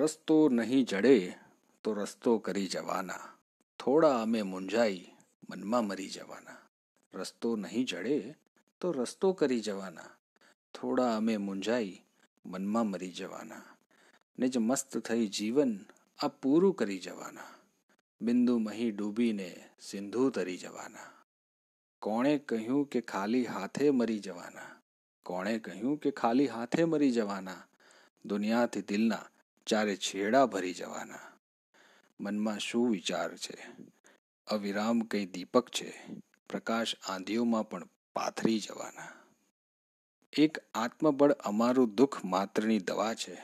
રસ્તો નહીં જડે તો રસ્તો કરી જવાના થોડા અમે મૂંઝાઈ મનમાં મરી જવાના રસ્તો નહીં જડે તો રસ્તો કરી જવાના થોડા અમે મૂંઝાઈ મનમાં મરી જવાના ને જ મસ્ત થઈ જીવન આ પૂરું કરી જવાના બિંદુ મહી ડૂબીને સિંધુ તરી જવાના કોણે કહ્યું કે ખાલી હાથે મરી જવાના કોણે કહ્યું કે ખાલી હાથે મરી જવાના દુનિયાથી દિલના ચારે છેડા ભરી જવાના મનમાં શું વિચાર છે અવિરામ કંઈ દીપક છે પ્રકાશ આંધીઓમાં પણ પાથરી જવાના એક આત્મબળ અમારું દુઃખ માત્રની દવા છે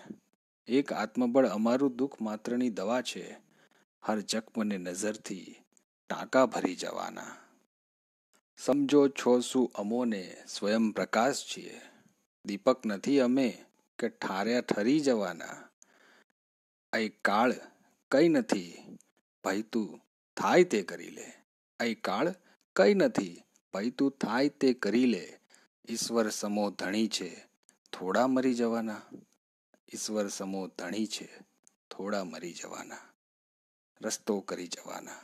એક આત્મબળ અમારું દુઃખ માત્રની દવા છે હર જખમને નજરથી ટાંકા ભરી જવાના સમજો છો શું અમોને સ્વયં પ્રકાશ છીએ દીપક નથી અમે કે ઠાર્યા ઠરી જવાના અહીં કાળ કંઈ નથી ભાઈ તું થાય તે કરી લે અહીં કાળ કંઈ નથી ભઈ તું થાય તે કરી લે ઈશ્વર સમો ધણી છે થોડા મરી જવાના ઈશ્વર સમો ધણી છે થોડા મરી જવાના રસ્તો કરી જવાના